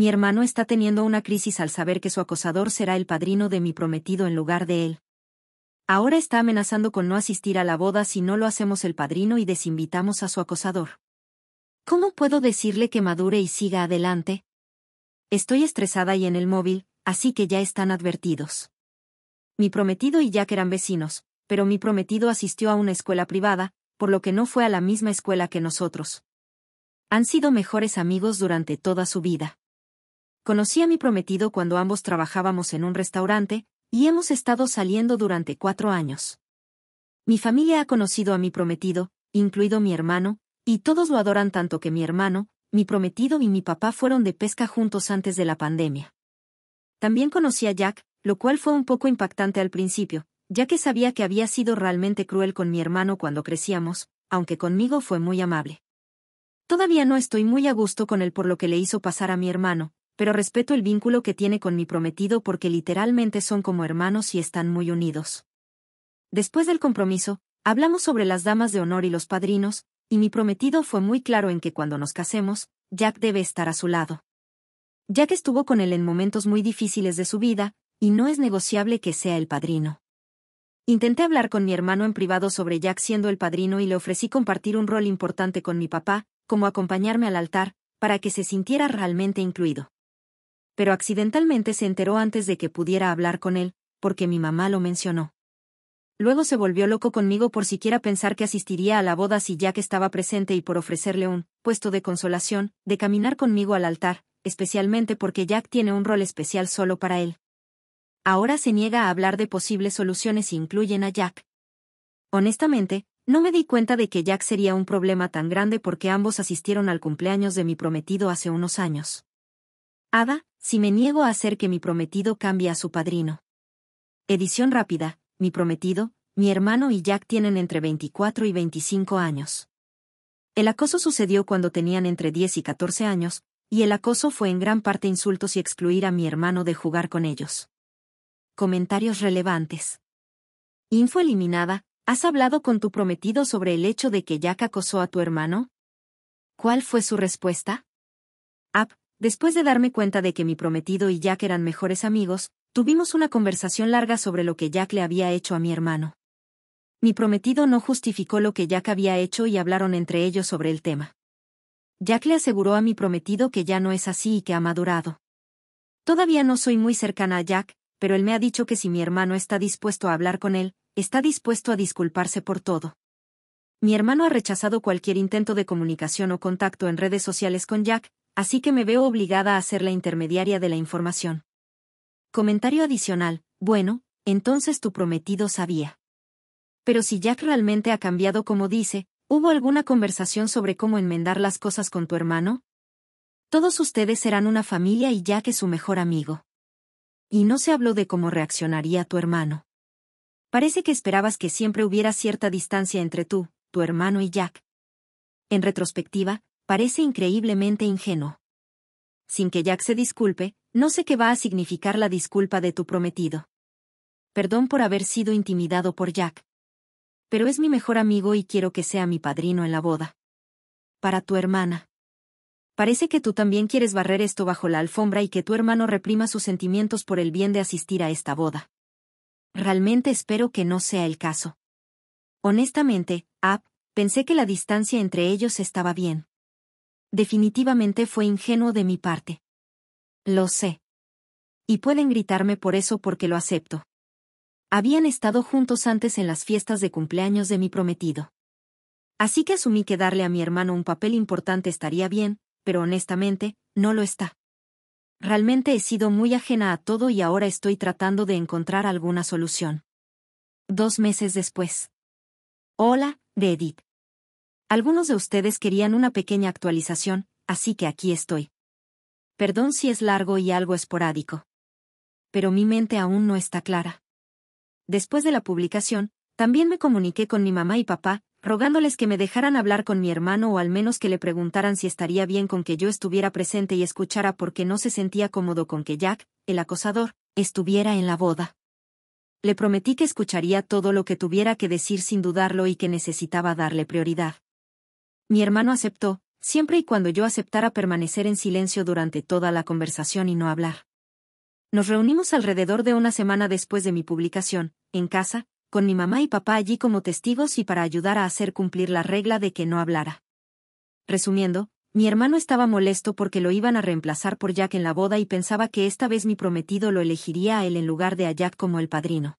Mi hermano está teniendo una crisis al saber que su acosador será el padrino de mi prometido en lugar de él. Ahora está amenazando con no asistir a la boda si no lo hacemos el padrino y desinvitamos a su acosador. ¿Cómo puedo decirle que madure y siga adelante? Estoy estresada y en el móvil, así que ya están advertidos. Mi prometido y Jack eran vecinos, pero mi prometido asistió a una escuela privada, por lo que no fue a la misma escuela que nosotros. Han sido mejores amigos durante toda su vida. Conocí a mi prometido cuando ambos trabajábamos en un restaurante, y hemos estado saliendo durante cuatro años. Mi familia ha conocido a mi prometido, incluido mi hermano, y todos lo adoran tanto que mi hermano, mi prometido y mi papá fueron de pesca juntos antes de la pandemia. También conocí a Jack, lo cual fue un poco impactante al principio, ya que sabía que había sido realmente cruel con mi hermano cuando crecíamos, aunque conmigo fue muy amable. Todavía no estoy muy a gusto con él por lo que le hizo pasar a mi hermano, pero respeto el vínculo que tiene con mi prometido porque literalmente son como hermanos y están muy unidos. Después del compromiso, hablamos sobre las damas de honor y los padrinos, y mi prometido fue muy claro en que cuando nos casemos, Jack debe estar a su lado. Jack estuvo con él en momentos muy difíciles de su vida, y no es negociable que sea el padrino. Intenté hablar con mi hermano en privado sobre Jack siendo el padrino y le ofrecí compartir un rol importante con mi papá, como acompañarme al altar, para que se sintiera realmente incluido pero accidentalmente se enteró antes de que pudiera hablar con él, porque mi mamá lo mencionó. Luego se volvió loco conmigo por siquiera pensar que asistiría a la boda si Jack estaba presente y por ofrecerle un puesto de consolación, de caminar conmigo al altar, especialmente porque Jack tiene un rol especial solo para él. Ahora se niega a hablar de posibles soluciones si e incluyen a Jack. Honestamente, no me di cuenta de que Jack sería un problema tan grande porque ambos asistieron al cumpleaños de mi prometido hace unos años. Ada, si me niego a hacer que mi prometido cambie a su padrino. Edición rápida, mi prometido, mi hermano y Jack tienen entre 24 y 25 años. El acoso sucedió cuando tenían entre 10 y 14 años, y el acoso fue en gran parte insultos y excluir a mi hermano de jugar con ellos. Comentarios relevantes. Info eliminada, ¿has hablado con tu prometido sobre el hecho de que Jack acosó a tu hermano? ¿Cuál fue su respuesta? Después de darme cuenta de que mi prometido y Jack eran mejores amigos, tuvimos una conversación larga sobre lo que Jack le había hecho a mi hermano. Mi prometido no justificó lo que Jack había hecho y hablaron entre ellos sobre el tema. Jack le aseguró a mi prometido que ya no es así y que ha madurado. Todavía no soy muy cercana a Jack, pero él me ha dicho que si mi hermano está dispuesto a hablar con él, está dispuesto a disculparse por todo. Mi hermano ha rechazado cualquier intento de comunicación o contacto en redes sociales con Jack, así que me veo obligada a ser la intermediaria de la información. Comentario adicional, bueno, entonces tu prometido sabía. Pero si Jack realmente ha cambiado como dice, ¿hubo alguna conversación sobre cómo enmendar las cosas con tu hermano? Todos ustedes serán una familia y Jack es su mejor amigo. Y no se habló de cómo reaccionaría tu hermano. Parece que esperabas que siempre hubiera cierta distancia entre tú, tu hermano y Jack. En retrospectiva, parece increíblemente ingenuo. Sin que Jack se disculpe, no sé qué va a significar la disculpa de tu prometido. Perdón por haber sido intimidado por Jack. Pero es mi mejor amigo y quiero que sea mi padrino en la boda. Para tu hermana. Parece que tú también quieres barrer esto bajo la alfombra y que tu hermano reprima sus sentimientos por el bien de asistir a esta boda. Realmente espero que no sea el caso. Honestamente, Ab, pensé que la distancia entre ellos estaba bien. Definitivamente fue ingenuo de mi parte. Lo sé. Y pueden gritarme por eso porque lo acepto. Habían estado juntos antes en las fiestas de cumpleaños de mi prometido. Así que asumí que darle a mi hermano un papel importante estaría bien, pero honestamente, no lo está. Realmente he sido muy ajena a todo y ahora estoy tratando de encontrar alguna solución. Dos meses después. Hola, de Edith. Algunos de ustedes querían una pequeña actualización, así que aquí estoy. Perdón si es largo y algo esporádico. Pero mi mente aún no está clara. Después de la publicación, también me comuniqué con mi mamá y papá, rogándoles que me dejaran hablar con mi hermano o al menos que le preguntaran si estaría bien con que yo estuviera presente y escuchara porque no se sentía cómodo con que Jack, el acosador, estuviera en la boda. Le prometí que escucharía todo lo que tuviera que decir sin dudarlo y que necesitaba darle prioridad. Mi hermano aceptó, siempre y cuando yo aceptara permanecer en silencio durante toda la conversación y no hablar. Nos reunimos alrededor de una semana después de mi publicación, en casa, con mi mamá y papá allí como testigos y para ayudar a hacer cumplir la regla de que no hablara. Resumiendo, mi hermano estaba molesto porque lo iban a reemplazar por Jack en la boda y pensaba que esta vez mi prometido lo elegiría a él en lugar de a Jack como el padrino.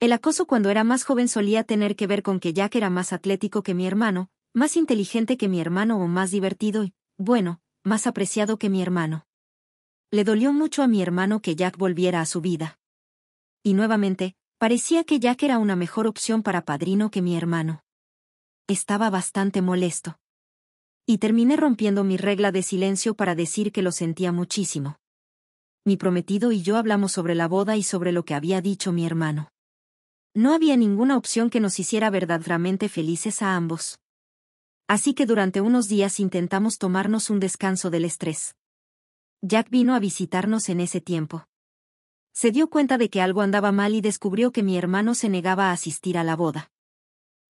El acoso cuando era más joven solía tener que ver con que Jack era más atlético que mi hermano, más inteligente que mi hermano o más divertido y, bueno, más apreciado que mi hermano. Le dolió mucho a mi hermano que Jack volviera a su vida. Y nuevamente, parecía que Jack era una mejor opción para padrino que mi hermano. Estaba bastante molesto. Y terminé rompiendo mi regla de silencio para decir que lo sentía muchísimo. Mi prometido y yo hablamos sobre la boda y sobre lo que había dicho mi hermano. No había ninguna opción que nos hiciera verdaderamente felices a ambos. Así que durante unos días intentamos tomarnos un descanso del estrés. Jack vino a visitarnos en ese tiempo. Se dio cuenta de que algo andaba mal y descubrió que mi hermano se negaba a asistir a la boda.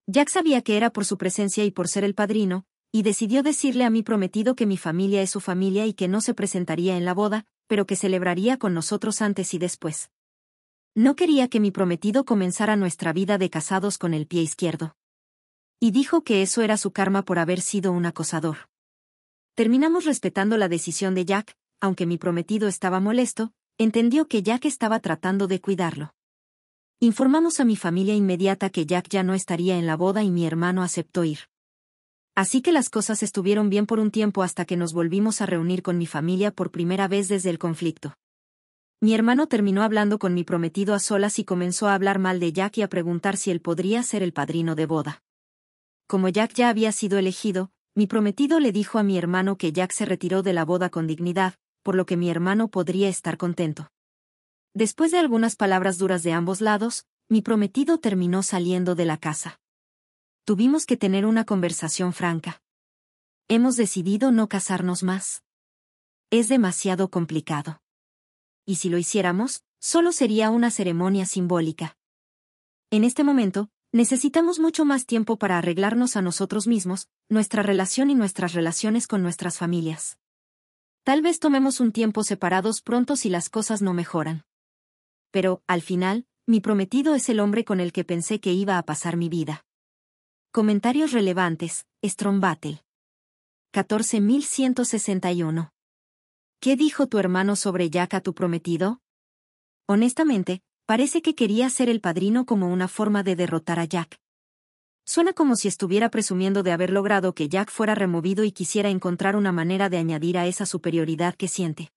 Jack sabía que era por su presencia y por ser el padrino, y decidió decirle a mi prometido que mi familia es su familia y que no se presentaría en la boda, pero que celebraría con nosotros antes y después. No quería que mi prometido comenzara nuestra vida de casados con el pie izquierdo. Y dijo que eso era su karma por haber sido un acosador. Terminamos respetando la decisión de Jack, aunque mi prometido estaba molesto, entendió que Jack estaba tratando de cuidarlo. Informamos a mi familia inmediata que Jack ya no estaría en la boda y mi hermano aceptó ir. Así que las cosas estuvieron bien por un tiempo hasta que nos volvimos a reunir con mi familia por primera vez desde el conflicto. Mi hermano terminó hablando con mi prometido a solas y comenzó a hablar mal de Jack y a preguntar si él podría ser el padrino de boda. Como Jack ya había sido elegido, mi prometido le dijo a mi hermano que Jack se retiró de la boda con dignidad, por lo que mi hermano podría estar contento. Después de algunas palabras duras de ambos lados, mi prometido terminó saliendo de la casa. Tuvimos que tener una conversación franca. Hemos decidido no casarnos más. Es demasiado complicado. Y si lo hiciéramos, solo sería una ceremonia simbólica. En este momento, Necesitamos mucho más tiempo para arreglarnos a nosotros mismos, nuestra relación y nuestras relaciones con nuestras familias. Tal vez tomemos un tiempo separados pronto si las cosas no mejoran. Pero, al final, mi prometido es el hombre con el que pensé que iba a pasar mi vida. Comentarios relevantes, Strombattle. 14161. ¿Qué dijo tu hermano sobre Jack a tu prometido? Honestamente, Parece que quería ser el padrino como una forma de derrotar a Jack. Suena como si estuviera presumiendo de haber logrado que Jack fuera removido y quisiera encontrar una manera de añadir a esa superioridad que siente.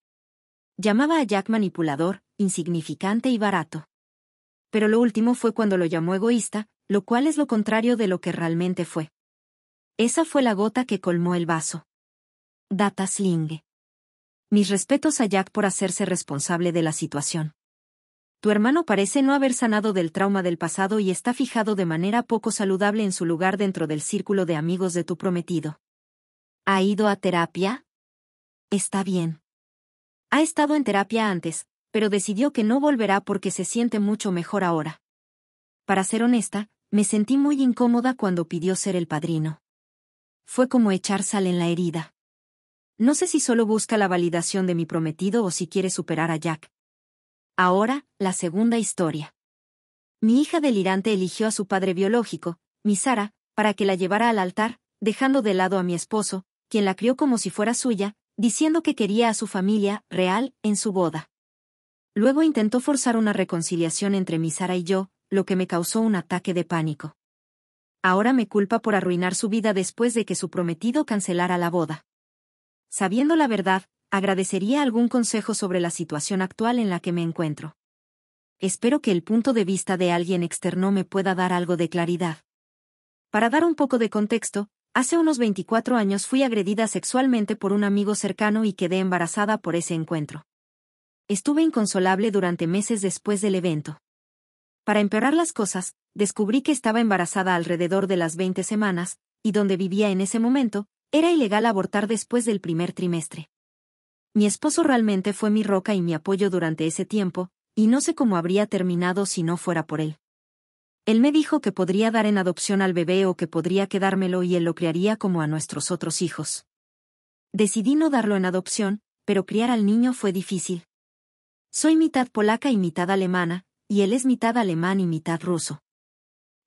Llamaba a Jack manipulador, insignificante y barato. Pero lo último fue cuando lo llamó egoísta, lo cual es lo contrario de lo que realmente fue. Esa fue la gota que colmó el vaso. Data Mis respetos a Jack por hacerse responsable de la situación. Tu hermano parece no haber sanado del trauma del pasado y está fijado de manera poco saludable en su lugar dentro del círculo de amigos de tu prometido. ¿Ha ido a terapia? Está bien. Ha estado en terapia antes, pero decidió que no volverá porque se siente mucho mejor ahora. Para ser honesta, me sentí muy incómoda cuando pidió ser el padrino. Fue como echar sal en la herida. No sé si solo busca la validación de mi prometido o si quiere superar a Jack, Ahora, la segunda historia. Mi hija delirante eligió a su padre biológico, Misara, Sara, para que la llevara al altar, dejando de lado a mi esposo, quien la crió como si fuera suya, diciendo que quería a su familia real en su boda. Luego intentó forzar una reconciliación entre Misara Sara y yo, lo que me causó un ataque de pánico. Ahora me culpa por arruinar su vida después de que su prometido cancelara la boda. Sabiendo la verdad, agradecería algún consejo sobre la situación actual en la que me encuentro. Espero que el punto de vista de alguien externo me pueda dar algo de claridad. Para dar un poco de contexto, hace unos 24 años fui agredida sexualmente por un amigo cercano y quedé embarazada por ese encuentro. Estuve inconsolable durante meses después del evento. Para empeorar las cosas, descubrí que estaba embarazada alrededor de las 20 semanas, y donde vivía en ese momento, era ilegal abortar después del primer trimestre. Mi esposo realmente fue mi roca y mi apoyo durante ese tiempo, y no sé cómo habría terminado si no fuera por él. Él me dijo que podría dar en adopción al bebé o que podría quedármelo y él lo criaría como a nuestros otros hijos. Decidí no darlo en adopción, pero criar al niño fue difícil. Soy mitad polaca y mitad alemana, y él es mitad alemán y mitad ruso.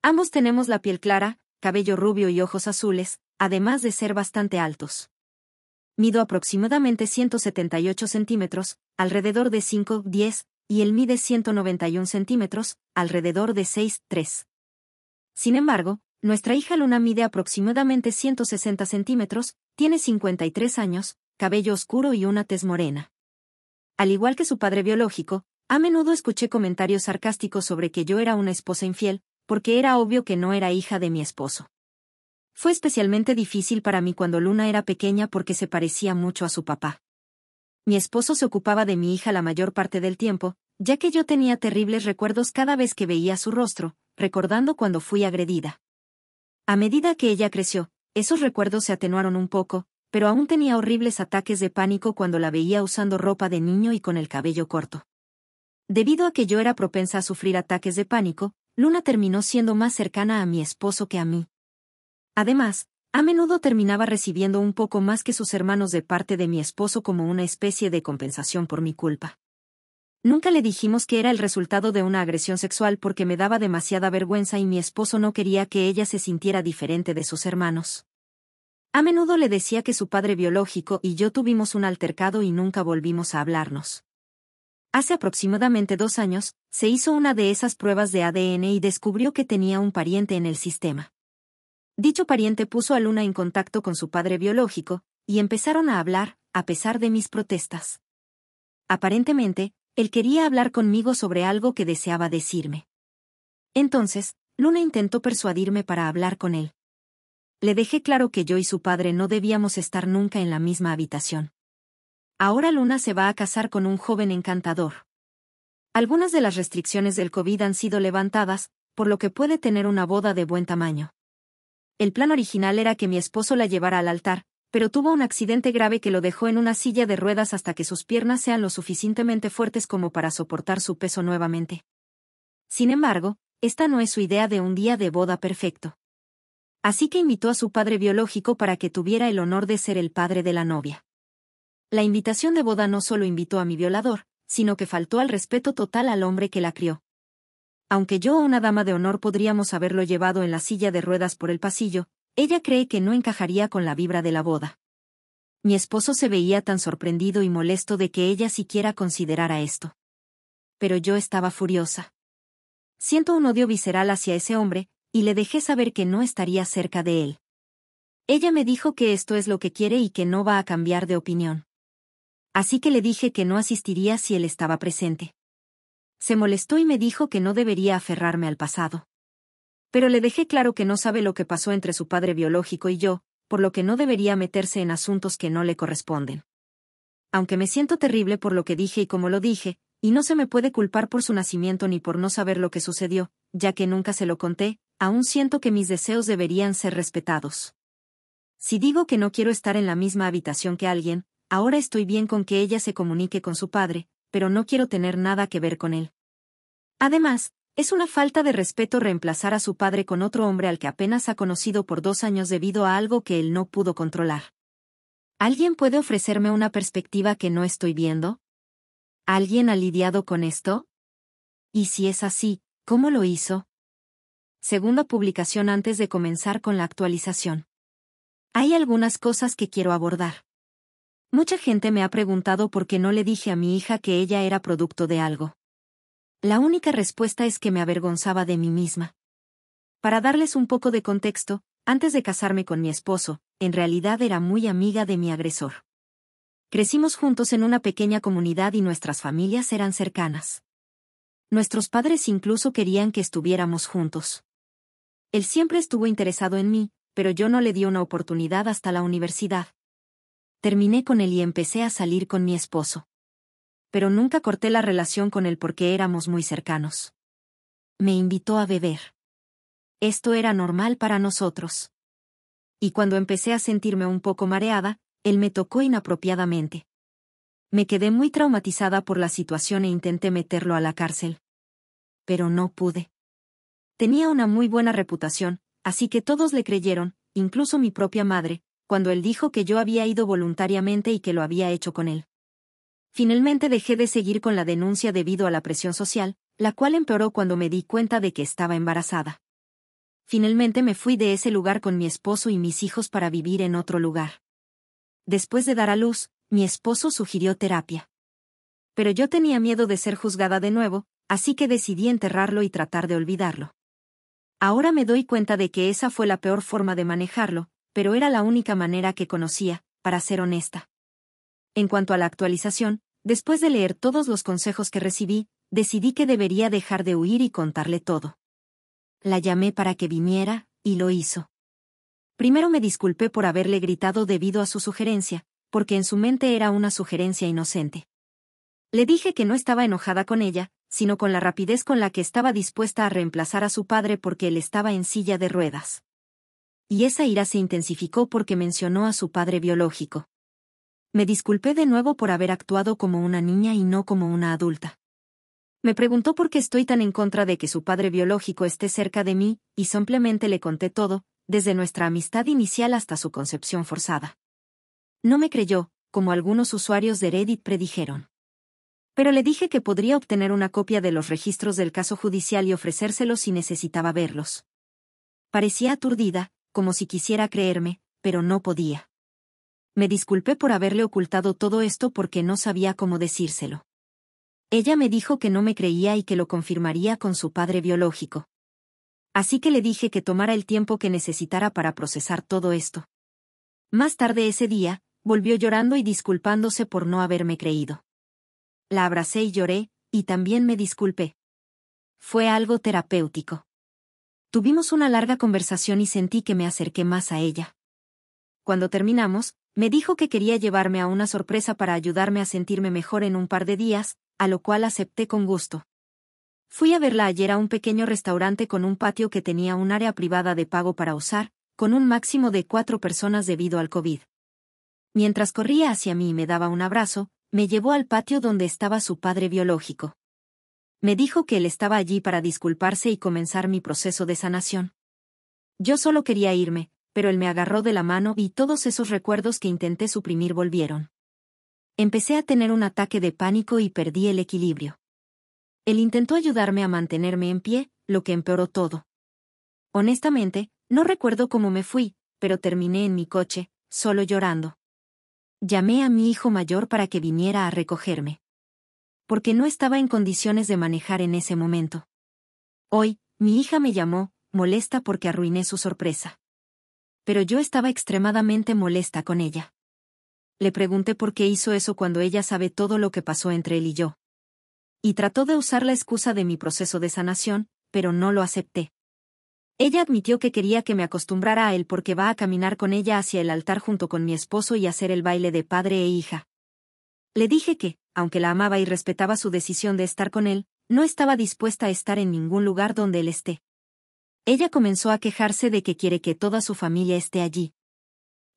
Ambos tenemos la piel clara, cabello rubio y ojos azules, además de ser bastante altos mido aproximadamente 178 centímetros, alrededor de 5-10, y él mide 191 centímetros, alrededor de 6,3. Sin embargo, nuestra hija Luna mide aproximadamente 160 centímetros, tiene 53 años, cabello oscuro y una tez morena. Al igual que su padre biológico, a menudo escuché comentarios sarcásticos sobre que yo era una esposa infiel, porque era obvio que no era hija de mi esposo. Fue especialmente difícil para mí cuando Luna era pequeña porque se parecía mucho a su papá. Mi esposo se ocupaba de mi hija la mayor parte del tiempo, ya que yo tenía terribles recuerdos cada vez que veía su rostro, recordando cuando fui agredida. A medida que ella creció, esos recuerdos se atenuaron un poco, pero aún tenía horribles ataques de pánico cuando la veía usando ropa de niño y con el cabello corto. Debido a que yo era propensa a sufrir ataques de pánico, Luna terminó siendo más cercana a mi esposo que a mí, Además, a menudo terminaba recibiendo un poco más que sus hermanos de parte de mi esposo como una especie de compensación por mi culpa. Nunca le dijimos que era el resultado de una agresión sexual porque me daba demasiada vergüenza y mi esposo no quería que ella se sintiera diferente de sus hermanos. A menudo le decía que su padre biológico y yo tuvimos un altercado y nunca volvimos a hablarnos. Hace aproximadamente dos años, se hizo una de esas pruebas de ADN y descubrió que tenía un pariente en el sistema. Dicho pariente puso a Luna en contacto con su padre biológico, y empezaron a hablar, a pesar de mis protestas. Aparentemente, él quería hablar conmigo sobre algo que deseaba decirme. Entonces, Luna intentó persuadirme para hablar con él. Le dejé claro que yo y su padre no debíamos estar nunca en la misma habitación. Ahora Luna se va a casar con un joven encantador. Algunas de las restricciones del COVID han sido levantadas, por lo que puede tener una boda de buen tamaño. El plan original era que mi esposo la llevara al altar, pero tuvo un accidente grave que lo dejó en una silla de ruedas hasta que sus piernas sean lo suficientemente fuertes como para soportar su peso nuevamente. Sin embargo, esta no es su idea de un día de boda perfecto. Así que invitó a su padre biológico para que tuviera el honor de ser el padre de la novia. La invitación de boda no solo invitó a mi violador, sino que faltó al respeto total al hombre que la crió, aunque yo o una dama de honor podríamos haberlo llevado en la silla de ruedas por el pasillo, ella cree que no encajaría con la vibra de la boda. Mi esposo se veía tan sorprendido y molesto de que ella siquiera considerara esto. Pero yo estaba furiosa. Siento un odio visceral hacia ese hombre, y le dejé saber que no estaría cerca de él. Ella me dijo que esto es lo que quiere y que no va a cambiar de opinión. Así que le dije que no asistiría si él estaba presente se molestó y me dijo que no debería aferrarme al pasado. Pero le dejé claro que no sabe lo que pasó entre su padre biológico y yo, por lo que no debería meterse en asuntos que no le corresponden. Aunque me siento terrible por lo que dije y como lo dije, y no se me puede culpar por su nacimiento ni por no saber lo que sucedió, ya que nunca se lo conté, aún siento que mis deseos deberían ser respetados. Si digo que no quiero estar en la misma habitación que alguien, ahora estoy bien con que ella se comunique con su padre, pero no quiero tener nada que ver con él. Además, es una falta de respeto reemplazar a su padre con otro hombre al que apenas ha conocido por dos años debido a algo que él no pudo controlar. ¿Alguien puede ofrecerme una perspectiva que no estoy viendo? ¿Alguien ha lidiado con esto? Y si es así, ¿cómo lo hizo? Segunda publicación antes de comenzar con la actualización. Hay algunas cosas que quiero abordar. Mucha gente me ha preguntado por qué no le dije a mi hija que ella era producto de algo. La única respuesta es que me avergonzaba de mí misma. Para darles un poco de contexto, antes de casarme con mi esposo, en realidad era muy amiga de mi agresor. Crecimos juntos en una pequeña comunidad y nuestras familias eran cercanas. Nuestros padres incluso querían que estuviéramos juntos. Él siempre estuvo interesado en mí, pero yo no le di una oportunidad hasta la universidad, Terminé con él y empecé a salir con mi esposo. Pero nunca corté la relación con él porque éramos muy cercanos. Me invitó a beber. Esto era normal para nosotros. Y cuando empecé a sentirme un poco mareada, él me tocó inapropiadamente. Me quedé muy traumatizada por la situación e intenté meterlo a la cárcel. Pero no pude. Tenía una muy buena reputación, así que todos le creyeron, incluso mi propia madre, cuando él dijo que yo había ido voluntariamente y que lo había hecho con él. Finalmente dejé de seguir con la denuncia debido a la presión social, la cual empeoró cuando me di cuenta de que estaba embarazada. Finalmente me fui de ese lugar con mi esposo y mis hijos para vivir en otro lugar. Después de dar a luz, mi esposo sugirió terapia. Pero yo tenía miedo de ser juzgada de nuevo, así que decidí enterrarlo y tratar de olvidarlo. Ahora me doy cuenta de que esa fue la peor forma de manejarlo, pero era la única manera que conocía, para ser honesta. En cuanto a la actualización, después de leer todos los consejos que recibí, decidí que debería dejar de huir y contarle todo. La llamé para que viniera, y lo hizo. Primero me disculpé por haberle gritado debido a su sugerencia, porque en su mente era una sugerencia inocente. Le dije que no estaba enojada con ella, sino con la rapidez con la que estaba dispuesta a reemplazar a su padre porque él estaba en silla de ruedas y esa ira se intensificó porque mencionó a su padre biológico. Me disculpé de nuevo por haber actuado como una niña y no como una adulta. Me preguntó por qué estoy tan en contra de que su padre biológico esté cerca de mí, y simplemente le conté todo, desde nuestra amistad inicial hasta su concepción forzada. No me creyó, como algunos usuarios de Reddit predijeron. Pero le dije que podría obtener una copia de los registros del caso judicial y ofrecérselos si necesitaba verlos. Parecía aturdida, como si quisiera creerme, pero no podía. Me disculpé por haberle ocultado todo esto porque no sabía cómo decírselo. Ella me dijo que no me creía y que lo confirmaría con su padre biológico. Así que le dije que tomara el tiempo que necesitara para procesar todo esto. Más tarde ese día, volvió llorando y disculpándose por no haberme creído. La abracé y lloré, y también me disculpé. Fue algo terapéutico. Tuvimos una larga conversación y sentí que me acerqué más a ella. Cuando terminamos, me dijo que quería llevarme a una sorpresa para ayudarme a sentirme mejor en un par de días, a lo cual acepté con gusto. Fui a verla ayer a un pequeño restaurante con un patio que tenía un área privada de pago para usar, con un máximo de cuatro personas debido al COVID. Mientras corría hacia mí y me daba un abrazo, me llevó al patio donde estaba su padre biológico. Me dijo que él estaba allí para disculparse y comenzar mi proceso de sanación. Yo solo quería irme, pero él me agarró de la mano y todos esos recuerdos que intenté suprimir volvieron. Empecé a tener un ataque de pánico y perdí el equilibrio. Él intentó ayudarme a mantenerme en pie, lo que empeoró todo. Honestamente, no recuerdo cómo me fui, pero terminé en mi coche, solo llorando. Llamé a mi hijo mayor para que viniera a recogerme porque no estaba en condiciones de manejar en ese momento. Hoy, mi hija me llamó, molesta porque arruiné su sorpresa. Pero yo estaba extremadamente molesta con ella. Le pregunté por qué hizo eso cuando ella sabe todo lo que pasó entre él y yo. Y trató de usar la excusa de mi proceso de sanación, pero no lo acepté. Ella admitió que quería que me acostumbrara a él porque va a caminar con ella hacia el altar junto con mi esposo y hacer el baile de padre e hija. Le dije que, aunque la amaba y respetaba su decisión de estar con él, no estaba dispuesta a estar en ningún lugar donde él esté. Ella comenzó a quejarse de que quiere que toda su familia esté allí.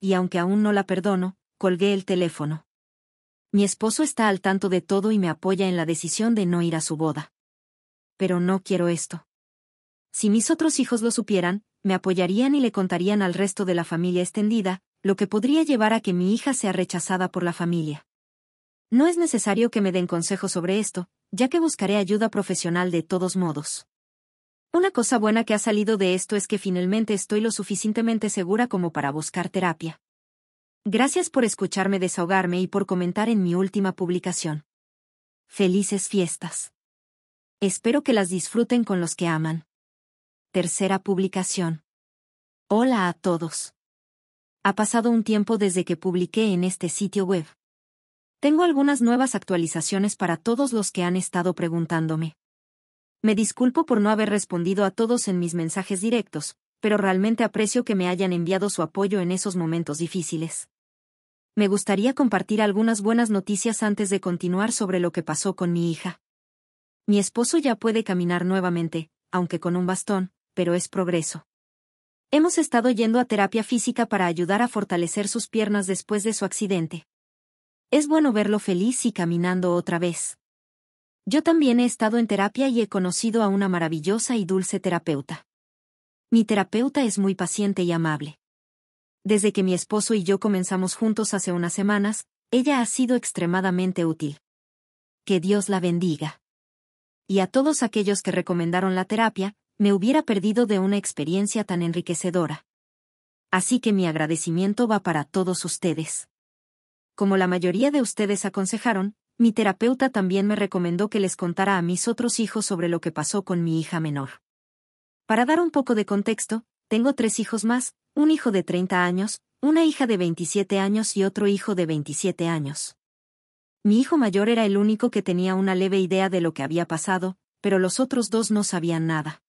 Y aunque aún no la perdono, colgué el teléfono. Mi esposo está al tanto de todo y me apoya en la decisión de no ir a su boda. Pero no quiero esto. Si mis otros hijos lo supieran, me apoyarían y le contarían al resto de la familia extendida, lo que podría llevar a que mi hija sea rechazada por la familia. No es necesario que me den consejo sobre esto, ya que buscaré ayuda profesional de todos modos. Una cosa buena que ha salido de esto es que finalmente estoy lo suficientemente segura como para buscar terapia. Gracias por escucharme desahogarme y por comentar en mi última publicación. Felices fiestas. Espero que las disfruten con los que aman. Tercera publicación. Hola a todos. Ha pasado un tiempo desde que publiqué en este sitio web, tengo algunas nuevas actualizaciones para todos los que han estado preguntándome. Me disculpo por no haber respondido a todos en mis mensajes directos, pero realmente aprecio que me hayan enviado su apoyo en esos momentos difíciles. Me gustaría compartir algunas buenas noticias antes de continuar sobre lo que pasó con mi hija. Mi esposo ya puede caminar nuevamente, aunque con un bastón, pero es progreso. Hemos estado yendo a terapia física para ayudar a fortalecer sus piernas después de su accidente, es bueno verlo feliz y caminando otra vez. Yo también he estado en terapia y he conocido a una maravillosa y dulce terapeuta. Mi terapeuta es muy paciente y amable. Desde que mi esposo y yo comenzamos juntos hace unas semanas, ella ha sido extremadamente útil. Que Dios la bendiga. Y a todos aquellos que recomendaron la terapia, me hubiera perdido de una experiencia tan enriquecedora. Así que mi agradecimiento va para todos ustedes como la mayoría de ustedes aconsejaron, mi terapeuta también me recomendó que les contara a mis otros hijos sobre lo que pasó con mi hija menor. Para dar un poco de contexto, tengo tres hijos más, un hijo de 30 años, una hija de 27 años y otro hijo de 27 años. Mi hijo mayor era el único que tenía una leve idea de lo que había pasado, pero los otros dos no sabían nada.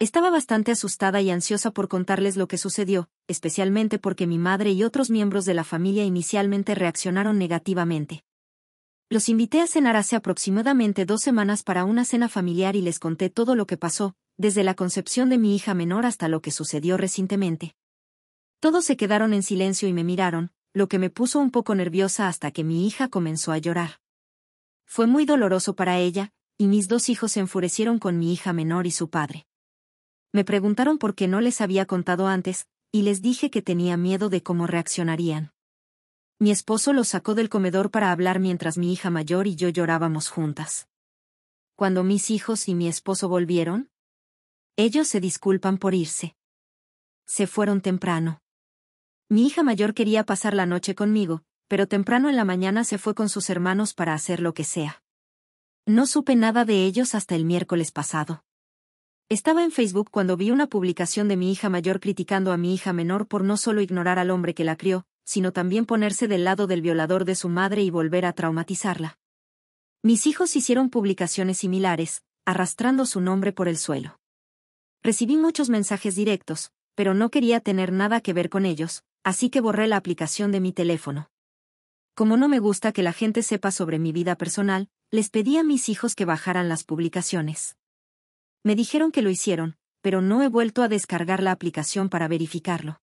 Estaba bastante asustada y ansiosa por contarles lo que sucedió, especialmente porque mi madre y otros miembros de la familia inicialmente reaccionaron negativamente. Los invité a cenar hace aproximadamente dos semanas para una cena familiar y les conté todo lo que pasó, desde la concepción de mi hija menor hasta lo que sucedió recientemente. Todos se quedaron en silencio y me miraron, lo que me puso un poco nerviosa hasta que mi hija comenzó a llorar. Fue muy doloroso para ella, y mis dos hijos se enfurecieron con mi hija menor y su padre. Me preguntaron por qué no les había contado antes, y les dije que tenía miedo de cómo reaccionarían. Mi esposo los sacó del comedor para hablar mientras mi hija mayor y yo llorábamos juntas. Cuando mis hijos y mi esposo volvieron, ellos se disculpan por irse. Se fueron temprano. Mi hija mayor quería pasar la noche conmigo, pero temprano en la mañana se fue con sus hermanos para hacer lo que sea. No supe nada de ellos hasta el miércoles pasado. Estaba en Facebook cuando vi una publicación de mi hija mayor criticando a mi hija menor por no solo ignorar al hombre que la crió, sino también ponerse del lado del violador de su madre y volver a traumatizarla. Mis hijos hicieron publicaciones similares, arrastrando su nombre por el suelo. Recibí muchos mensajes directos, pero no quería tener nada que ver con ellos, así que borré la aplicación de mi teléfono. Como no me gusta que la gente sepa sobre mi vida personal, les pedí a mis hijos que bajaran las publicaciones. Me dijeron que lo hicieron, pero no he vuelto a descargar la aplicación para verificarlo.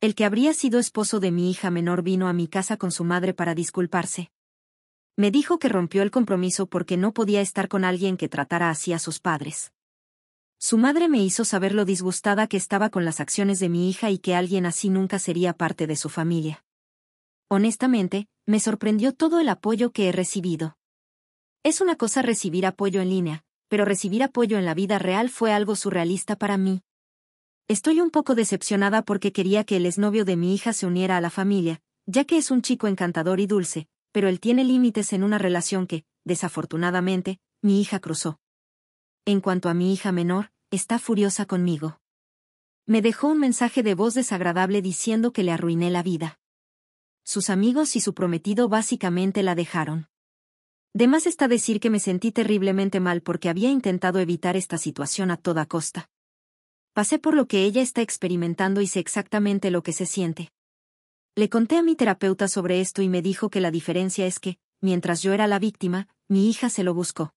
El que habría sido esposo de mi hija menor vino a mi casa con su madre para disculparse. Me dijo que rompió el compromiso porque no podía estar con alguien que tratara así a sus padres. Su madre me hizo saber lo disgustada que estaba con las acciones de mi hija y que alguien así nunca sería parte de su familia. Honestamente, me sorprendió todo el apoyo que he recibido. Es una cosa recibir apoyo en línea, pero recibir apoyo en la vida real fue algo surrealista para mí. Estoy un poco decepcionada porque quería que el exnovio de mi hija se uniera a la familia, ya que es un chico encantador y dulce, pero él tiene límites en una relación que, desafortunadamente, mi hija cruzó. En cuanto a mi hija menor, está furiosa conmigo. Me dejó un mensaje de voz desagradable diciendo que le arruiné la vida. Sus amigos y su prometido básicamente la dejaron. De está decir que me sentí terriblemente mal porque había intentado evitar esta situación a toda costa. Pasé por lo que ella está experimentando y sé exactamente lo que se siente. Le conté a mi terapeuta sobre esto y me dijo que la diferencia es que, mientras yo era la víctima, mi hija se lo buscó.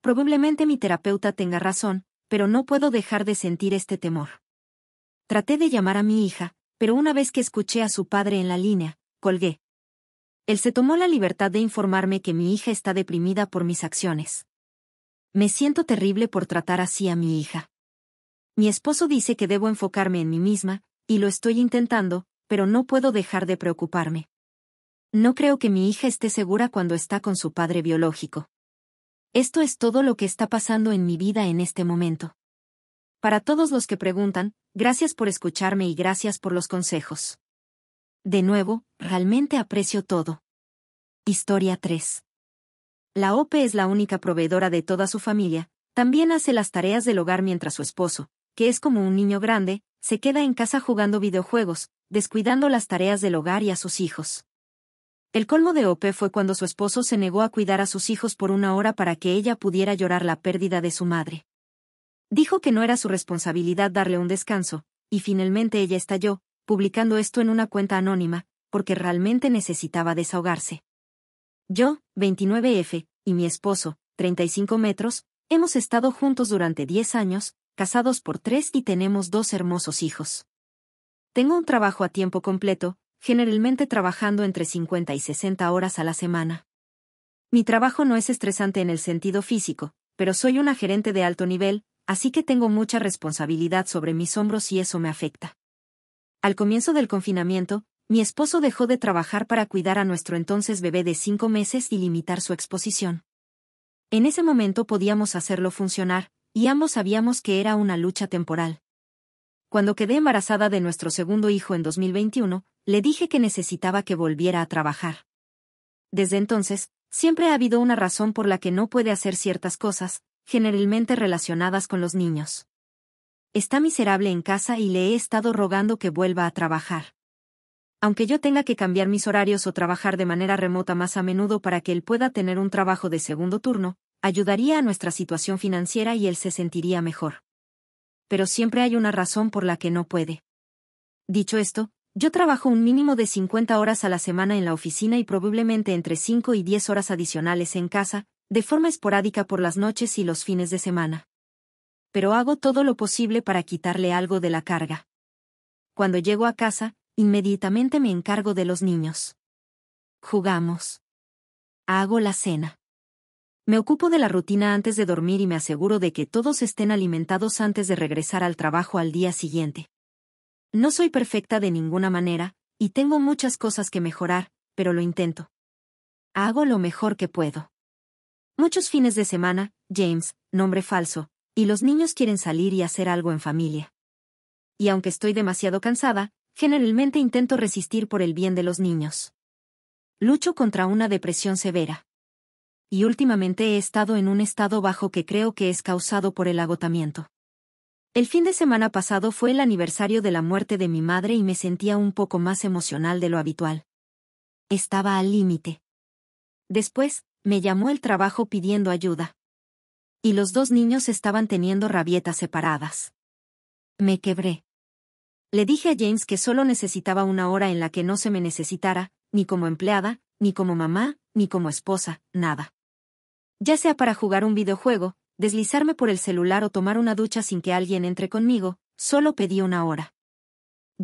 Probablemente mi terapeuta tenga razón, pero no puedo dejar de sentir este temor. Traté de llamar a mi hija, pero una vez que escuché a su padre en la línea, colgué. Él se tomó la libertad de informarme que mi hija está deprimida por mis acciones. Me siento terrible por tratar así a mi hija. Mi esposo dice que debo enfocarme en mí misma, y lo estoy intentando, pero no puedo dejar de preocuparme. No creo que mi hija esté segura cuando está con su padre biológico. Esto es todo lo que está pasando en mi vida en este momento. Para todos los que preguntan, gracias por escucharme y gracias por los consejos. De nuevo, realmente aprecio todo. Historia 3. La OPE es la única proveedora de toda su familia, también hace las tareas del hogar mientras su esposo, que es como un niño grande, se queda en casa jugando videojuegos, descuidando las tareas del hogar y a sus hijos. El colmo de Ope fue cuando su esposo se negó a cuidar a sus hijos por una hora para que ella pudiera llorar la pérdida de su madre. Dijo que no era su responsabilidad darle un descanso, y finalmente ella estalló, publicando esto en una cuenta anónima, porque realmente necesitaba desahogarse. Yo, 29F, y mi esposo, 35 metros, hemos estado juntos durante 10 años, casados por tres y tenemos dos hermosos hijos. Tengo un trabajo a tiempo completo, generalmente trabajando entre 50 y 60 horas a la semana. Mi trabajo no es estresante en el sentido físico, pero soy una gerente de alto nivel, así que tengo mucha responsabilidad sobre mis hombros y eso me afecta. Al comienzo del confinamiento, mi esposo dejó de trabajar para cuidar a nuestro entonces bebé de cinco meses y limitar su exposición. En ese momento podíamos hacerlo funcionar, y ambos sabíamos que era una lucha temporal. Cuando quedé embarazada de nuestro segundo hijo en 2021, le dije que necesitaba que volviera a trabajar. Desde entonces, siempre ha habido una razón por la que no puede hacer ciertas cosas, generalmente relacionadas con los niños. Está miserable en casa y le he estado rogando que vuelva a trabajar. Aunque yo tenga que cambiar mis horarios o trabajar de manera remota más a menudo para que él pueda tener un trabajo de segundo turno, ayudaría a nuestra situación financiera y él se sentiría mejor. Pero siempre hay una razón por la que no puede. Dicho esto, yo trabajo un mínimo de 50 horas a la semana en la oficina y probablemente entre 5 y 10 horas adicionales en casa, de forma esporádica por las noches y los fines de semana pero hago todo lo posible para quitarle algo de la carga. Cuando llego a casa, inmediatamente me encargo de los niños. Jugamos. Hago la cena. Me ocupo de la rutina antes de dormir y me aseguro de que todos estén alimentados antes de regresar al trabajo al día siguiente. No soy perfecta de ninguna manera, y tengo muchas cosas que mejorar, pero lo intento. Hago lo mejor que puedo. Muchos fines de semana, James, nombre falso, y los niños quieren salir y hacer algo en familia. Y aunque estoy demasiado cansada, generalmente intento resistir por el bien de los niños. Lucho contra una depresión severa. Y últimamente he estado en un estado bajo que creo que es causado por el agotamiento. El fin de semana pasado fue el aniversario de la muerte de mi madre y me sentía un poco más emocional de lo habitual. Estaba al límite. Después, me llamó el trabajo pidiendo ayuda y los dos niños estaban teniendo rabietas separadas. Me quebré. Le dije a James que solo necesitaba una hora en la que no se me necesitara, ni como empleada, ni como mamá, ni como esposa, nada. Ya sea para jugar un videojuego, deslizarme por el celular o tomar una ducha sin que alguien entre conmigo, solo pedí una hora.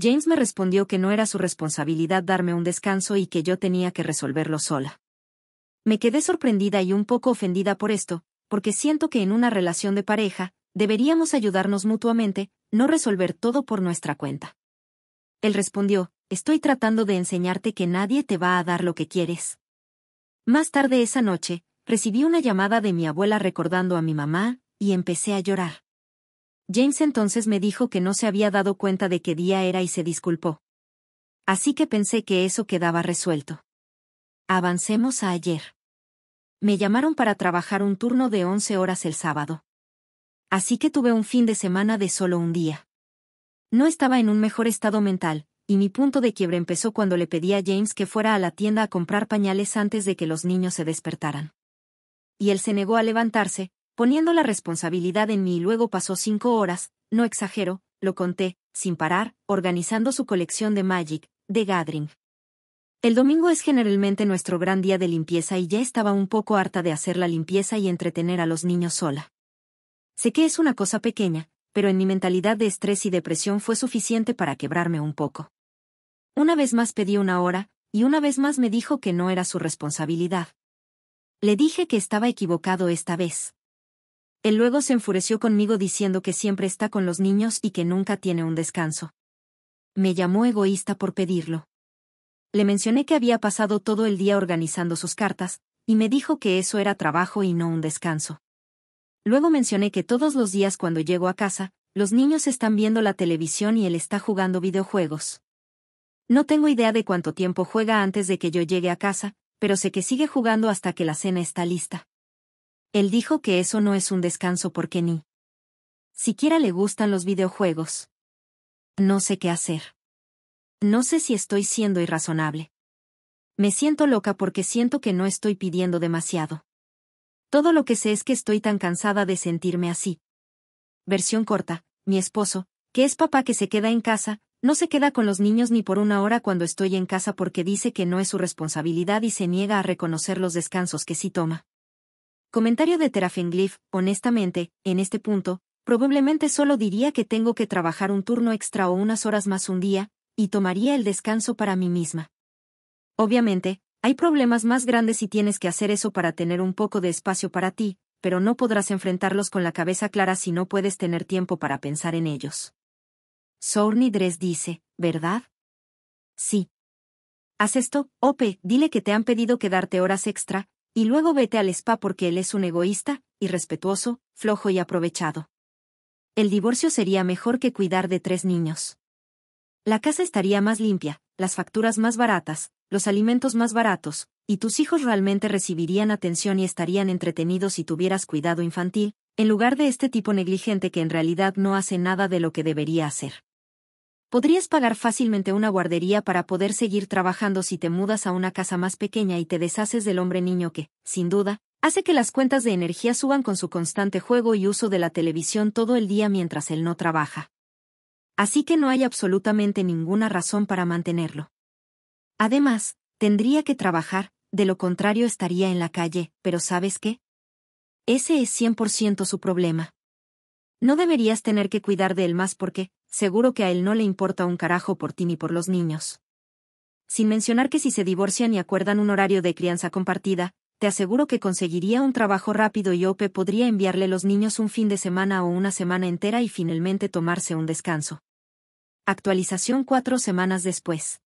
James me respondió que no era su responsabilidad darme un descanso y que yo tenía que resolverlo sola. Me quedé sorprendida y un poco ofendida por esto, porque siento que en una relación de pareja, deberíamos ayudarnos mutuamente, no resolver todo por nuestra cuenta. Él respondió, estoy tratando de enseñarte que nadie te va a dar lo que quieres. Más tarde esa noche, recibí una llamada de mi abuela recordando a mi mamá, y empecé a llorar. James entonces me dijo que no se había dado cuenta de qué día era y se disculpó. Así que pensé que eso quedaba resuelto. Avancemos a ayer me llamaron para trabajar un turno de 11 horas el sábado. Así que tuve un fin de semana de solo un día. No estaba en un mejor estado mental, y mi punto de quiebre empezó cuando le pedí a James que fuera a la tienda a comprar pañales antes de que los niños se despertaran. Y él se negó a levantarse, poniendo la responsabilidad en mí y luego pasó cinco horas, no exagero, lo conté, sin parar, organizando su colección de Magic, de Gathering, el domingo es generalmente nuestro gran día de limpieza y ya estaba un poco harta de hacer la limpieza y entretener a los niños sola. Sé que es una cosa pequeña, pero en mi mentalidad de estrés y depresión fue suficiente para quebrarme un poco. Una vez más pedí una hora, y una vez más me dijo que no era su responsabilidad. Le dije que estaba equivocado esta vez. Él luego se enfureció conmigo diciendo que siempre está con los niños y que nunca tiene un descanso. Me llamó egoísta por pedirlo. Le mencioné que había pasado todo el día organizando sus cartas, y me dijo que eso era trabajo y no un descanso. Luego mencioné que todos los días cuando llego a casa, los niños están viendo la televisión y él está jugando videojuegos. No tengo idea de cuánto tiempo juega antes de que yo llegue a casa, pero sé que sigue jugando hasta que la cena está lista. Él dijo que eso no es un descanso porque ni siquiera le gustan los videojuegos. No sé qué hacer. No sé si estoy siendo irrazonable. Me siento loca porque siento que no estoy pidiendo demasiado. Todo lo que sé es que estoy tan cansada de sentirme así. Versión corta, mi esposo, que es papá que se queda en casa, no se queda con los niños ni por una hora cuando estoy en casa porque dice que no es su responsabilidad y se niega a reconocer los descansos que sí toma. Comentario de Terafengliff, honestamente, en este punto, probablemente solo diría que tengo que trabajar un turno extra o unas horas más un día, y tomaría el descanso para mí misma. Obviamente, hay problemas más grandes si tienes que hacer eso para tener un poco de espacio para ti, pero no podrás enfrentarlos con la cabeza clara si no puedes tener tiempo para pensar en ellos. Dress dice, ¿verdad? Sí. Haz esto, Ope, dile que te han pedido quedarte horas extra, y luego vete al spa porque él es un egoísta, irrespetuoso, flojo y aprovechado. El divorcio sería mejor que cuidar de tres niños. La casa estaría más limpia, las facturas más baratas, los alimentos más baratos, y tus hijos realmente recibirían atención y estarían entretenidos si tuvieras cuidado infantil, en lugar de este tipo negligente que en realidad no hace nada de lo que debería hacer. Podrías pagar fácilmente una guardería para poder seguir trabajando si te mudas a una casa más pequeña y te deshaces del hombre niño que, sin duda, hace que las cuentas de energía suban con su constante juego y uso de la televisión todo el día mientras él no trabaja así que no hay absolutamente ninguna razón para mantenerlo. Además, tendría que trabajar, de lo contrario estaría en la calle, pero ¿sabes qué? Ese es 100% su problema. No deberías tener que cuidar de él más porque, seguro que a él no le importa un carajo por ti ni por los niños. Sin mencionar que si se divorcian y acuerdan un horario de crianza compartida, te aseguro que conseguiría un trabajo rápido y Ope podría enviarle los niños un fin de semana o una semana entera y finalmente tomarse un descanso. Actualización cuatro semanas después.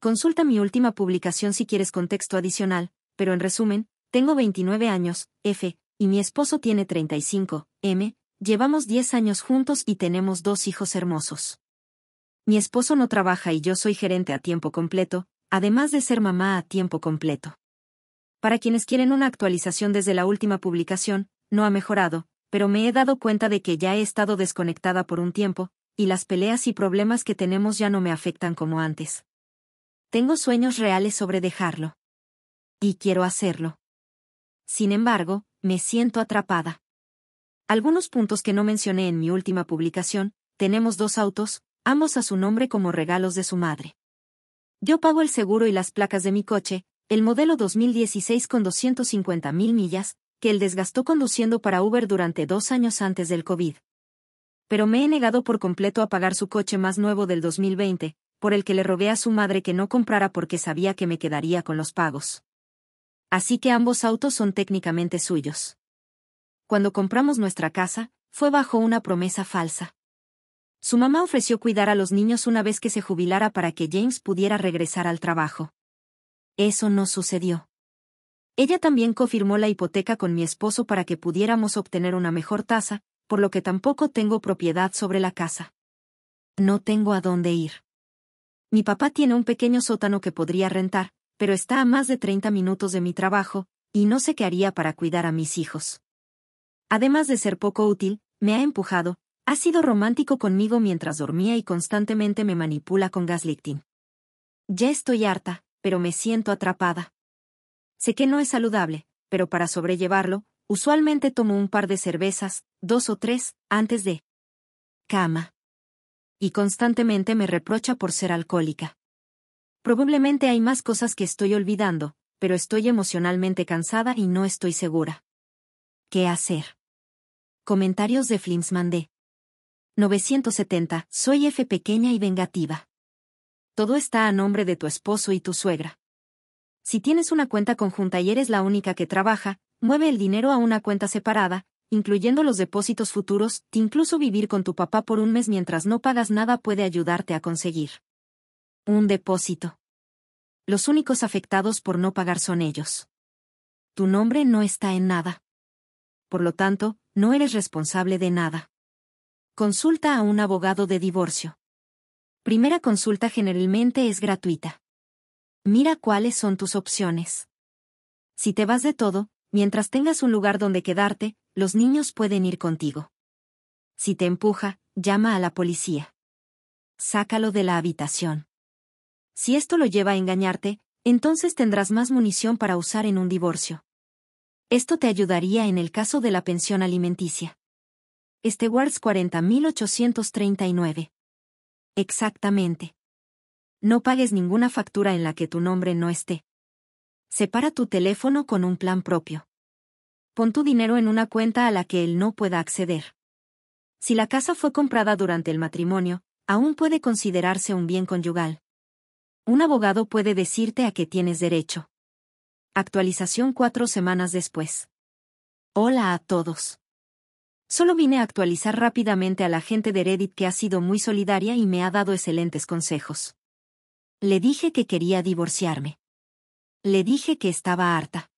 Consulta mi última publicación si quieres contexto adicional, pero en resumen, tengo 29 años, F, y mi esposo tiene 35, M, llevamos 10 años juntos y tenemos dos hijos hermosos. Mi esposo no trabaja y yo soy gerente a tiempo completo, además de ser mamá a tiempo completo. Para quienes quieren una actualización desde la última publicación, no ha mejorado, pero me he dado cuenta de que ya he estado desconectada por un tiempo, y las peleas y problemas que tenemos ya no me afectan como antes. Tengo sueños reales sobre dejarlo. Y quiero hacerlo. Sin embargo, me siento atrapada. Algunos puntos que no mencioné en mi última publicación, tenemos dos autos, ambos a su nombre como regalos de su madre. Yo pago el seguro y las placas de mi coche, el modelo 2016 con 250.000 millas, que él desgastó conduciendo para Uber durante dos años antes del COVID pero me he negado por completo a pagar su coche más nuevo del 2020, por el que le robé a su madre que no comprara porque sabía que me quedaría con los pagos. Así que ambos autos son técnicamente suyos. Cuando compramos nuestra casa, fue bajo una promesa falsa. Su mamá ofreció cuidar a los niños una vez que se jubilara para que James pudiera regresar al trabajo. Eso no sucedió. Ella también confirmó la hipoteca con mi esposo para que pudiéramos obtener una mejor tasa, por lo que tampoco tengo propiedad sobre la casa. No tengo a dónde ir. Mi papá tiene un pequeño sótano que podría rentar, pero está a más de 30 minutos de mi trabajo, y no sé qué haría para cuidar a mis hijos. Además de ser poco útil, me ha empujado, ha sido romántico conmigo mientras dormía y constantemente me manipula con gaslighting. Ya estoy harta, pero me siento atrapada. Sé que no es saludable, pero para sobrellevarlo, Usualmente tomo un par de cervezas, dos o tres, antes de cama. Y constantemente me reprocha por ser alcohólica. Probablemente hay más cosas que estoy olvidando, pero estoy emocionalmente cansada y no estoy segura. ¿Qué hacer? Comentarios de Flimsman D. 970. Soy F pequeña y vengativa. Todo está a nombre de tu esposo y tu suegra. Si tienes una cuenta conjunta y eres la única que trabaja, Mueve el dinero a una cuenta separada, incluyendo los depósitos futuros, incluso vivir con tu papá por un mes mientras no pagas nada puede ayudarte a conseguir un depósito. Los únicos afectados por no pagar son ellos. Tu nombre no está en nada. Por lo tanto, no eres responsable de nada. Consulta a un abogado de divorcio. Primera consulta generalmente es gratuita. Mira cuáles son tus opciones. Si te vas de todo, Mientras tengas un lugar donde quedarte, los niños pueden ir contigo. Si te empuja, llama a la policía. Sácalo de la habitación. Si esto lo lleva a engañarte, entonces tendrás más munición para usar en un divorcio. Esto te ayudaría en el caso de la pensión alimenticia. Stewards 40839. Exactamente. No pagues ninguna factura en la que tu nombre no esté. Separa tu teléfono con un plan propio. Pon tu dinero en una cuenta a la que él no pueda acceder. Si la casa fue comprada durante el matrimonio, aún puede considerarse un bien conyugal. Un abogado puede decirte a qué tienes derecho. Actualización cuatro semanas después. Hola a todos. Solo vine a actualizar rápidamente a la gente de Reddit que ha sido muy solidaria y me ha dado excelentes consejos. Le dije que quería divorciarme. Le dije que estaba harta.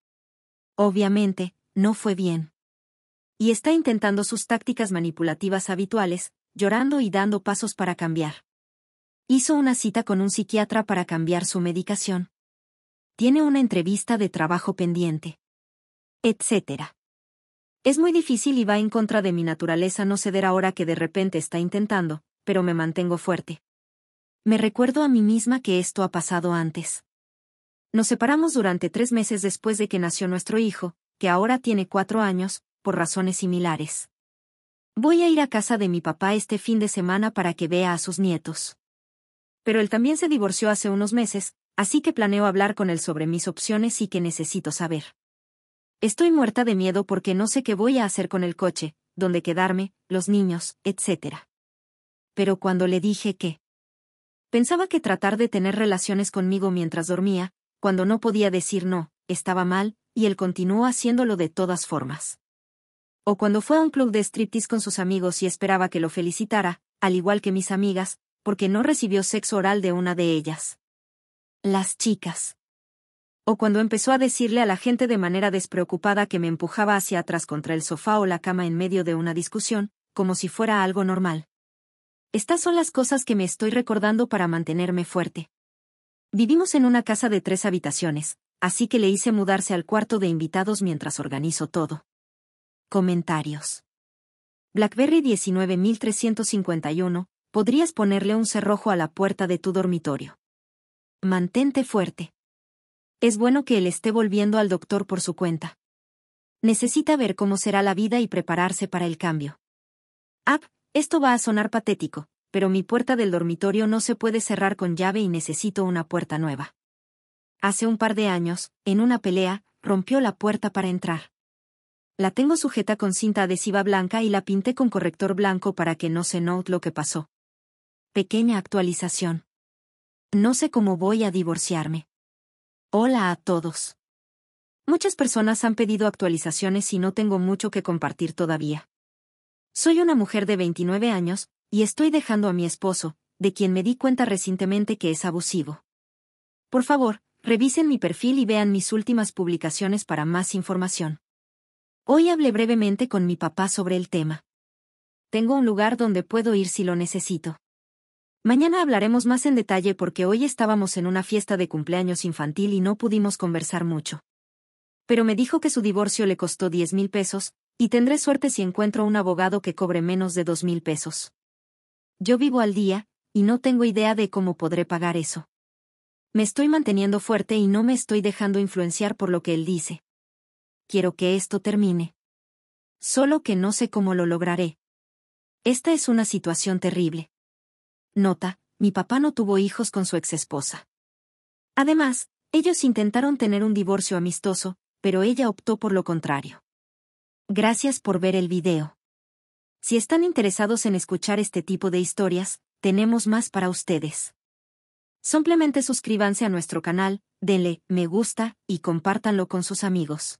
Obviamente, no fue bien. Y está intentando sus tácticas manipulativas habituales, llorando y dando pasos para cambiar. Hizo una cita con un psiquiatra para cambiar su medicación. Tiene una entrevista de trabajo pendiente. Etcétera. Es muy difícil y va en contra de mi naturaleza no ceder ahora que de repente está intentando, pero me mantengo fuerte. Me recuerdo a mí misma que esto ha pasado antes. Nos separamos durante tres meses después de que nació nuestro hijo, que ahora tiene cuatro años, por razones similares. Voy a ir a casa de mi papá este fin de semana para que vea a sus nietos. Pero él también se divorció hace unos meses, así que planeo hablar con él sobre mis opciones y que necesito saber. Estoy muerta de miedo porque no sé qué voy a hacer con el coche, dónde quedarme, los niños, etc. Pero cuando le dije que... Pensaba que tratar de tener relaciones conmigo mientras dormía, cuando no podía decir no, estaba mal, y él continuó haciéndolo de todas formas. O cuando fue a un club de striptease con sus amigos y esperaba que lo felicitara, al igual que mis amigas, porque no recibió sexo oral de una de ellas. Las chicas. O cuando empezó a decirle a la gente de manera despreocupada que me empujaba hacia atrás contra el sofá o la cama en medio de una discusión, como si fuera algo normal. Estas son las cosas que me estoy recordando para mantenerme fuerte. Vivimos en una casa de tres habitaciones, así que le hice mudarse al cuarto de invitados mientras organizo todo. Comentarios. BlackBerry 19351, podrías ponerle un cerrojo a la puerta de tu dormitorio. Mantente fuerte. Es bueno que él esté volviendo al doctor por su cuenta. Necesita ver cómo será la vida y prepararse para el cambio. App, esto va a sonar patético, pero mi puerta del dormitorio no se puede cerrar con llave y necesito una puerta nueva. Hace un par de años, en una pelea, rompió la puerta para entrar. La tengo sujeta con cinta adhesiva blanca y la pinté con corrector blanco para que no se note lo que pasó. Pequeña actualización. No sé cómo voy a divorciarme. Hola a todos. Muchas personas han pedido actualizaciones y no tengo mucho que compartir todavía. Soy una mujer de 29 años, y estoy dejando a mi esposo, de quien me di cuenta recientemente que es abusivo. Por favor, revisen mi perfil y vean mis últimas publicaciones para más información. Hoy hablé brevemente con mi papá sobre el tema. Tengo un lugar donde puedo ir si lo necesito. Mañana hablaremos más en detalle porque hoy estábamos en una fiesta de cumpleaños infantil y no pudimos conversar mucho. Pero me dijo que su divorcio le costó diez mil pesos, y tendré suerte si encuentro un abogado que cobre menos de dos mil pesos. Yo vivo al día, y no tengo idea de cómo podré pagar eso. Me estoy manteniendo fuerte y no me estoy dejando influenciar por lo que él dice. Quiero que esto termine. Solo que no sé cómo lo lograré. Esta es una situación terrible. Nota, mi papá no tuvo hijos con su exesposa. Además, ellos intentaron tener un divorcio amistoso, pero ella optó por lo contrario. Gracias por ver el video. Si están interesados en escuchar este tipo de historias, tenemos más para ustedes. Simplemente suscríbanse a nuestro canal, denle me gusta y compártanlo con sus amigos.